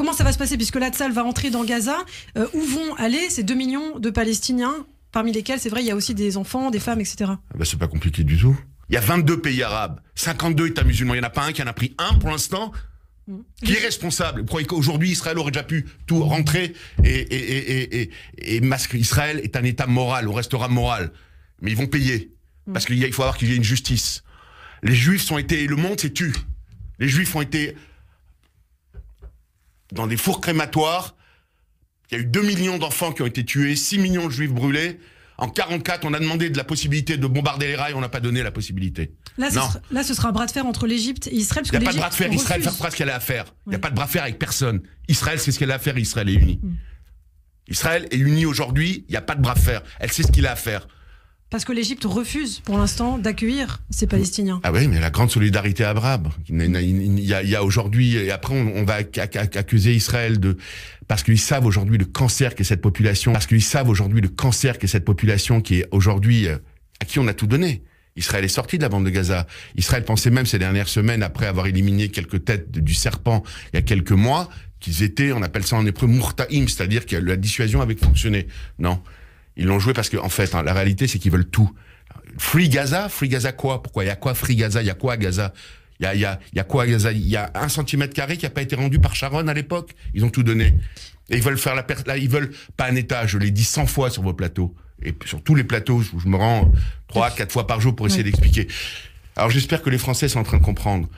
comment ça va se passer Puisque l'Atsal va entrer dans Gaza, euh, où vont aller ces 2 millions de Palestiniens, parmi lesquels, c'est vrai, il y a aussi des enfants, des femmes, etc. bah ben, c'est pas compliqué du tout. Il y a 22 pays arabes, 52 États musulmans, il n'y en a pas un qui en a pris un pour l'instant. Mm. Qui est responsable Vous croyez qu'aujourd'hui Israël aurait déjà pu tout rentrer et, masquer Israël est un État moral, on restera moral. Mais ils vont payer. Mm. Parce qu'il faut avoir qu'il y ait une justice. Les Juifs ont été... Le monde s'est tu. Les Juifs ont été dans des fours crématoires. Il y a eu 2 millions d'enfants qui ont été tués, 6 millions de juifs brûlés. En 1944, on a demandé de la possibilité de bombarder les rails, on n'a pas donné la possibilité. Là, Ce, sera, un bras de fer entre l'Égypte et Israël. Il n'y a pas de bras de fer. Israël fera ce qu'elle a à faire. Il n'y a pas de bras de fer avec personne. Israël, sait ce qu'elle a à faire. Israël est unie. Mm. Israël est unie aujourd'hui. Il n'y a pas de bras de fer. Elle sait ce qu'il a à faire. Parce que l'Égypte refuse pour l'instant d'accueillir ces Palestiniens. Ah oui, mais la grande solidarité arabe. Il y a, a aujourd'hui, et après on, va accuser Israël de... Parce qu'ils savent aujourd'hui le cancer qu'est cette population, parce qu'ils savent aujourd'hui le cancer qu'est cette population qui est aujourd'hui euh, à qui on a tout donné. Israël est sorti de la bande de Gaza. Israël pensait même ces dernières semaines, après avoir éliminé quelques têtes du serpent il y a quelques mois, qu'ils étaient, on appelle ça en épreuve, « murtaim, c'est-à-dire que la dissuasion avait fonctionné. Non, ils l'ont joué parce que, en fait, hein, la réalité, c'est qu'ils veulent tout. Free Gaza, Free Gaza quoi Pourquoi Il y a quoi Free Gaza Il y a quoi à Gaza il y a, y, a, y a quoi Gaza Il y a un centimètre carré qui n'a pas été rendu par Sharon à l'époque. Ils ont tout donné. Et ils veulent faire la perte. Là, ils veulent pas un État. Je l'ai dit 100 fois sur vos plateaux et sur tous les plateaux je me rends 3-4 fois par jour pour essayer d'expliquer. Alors j'espère que les Français sont en train de comprendre.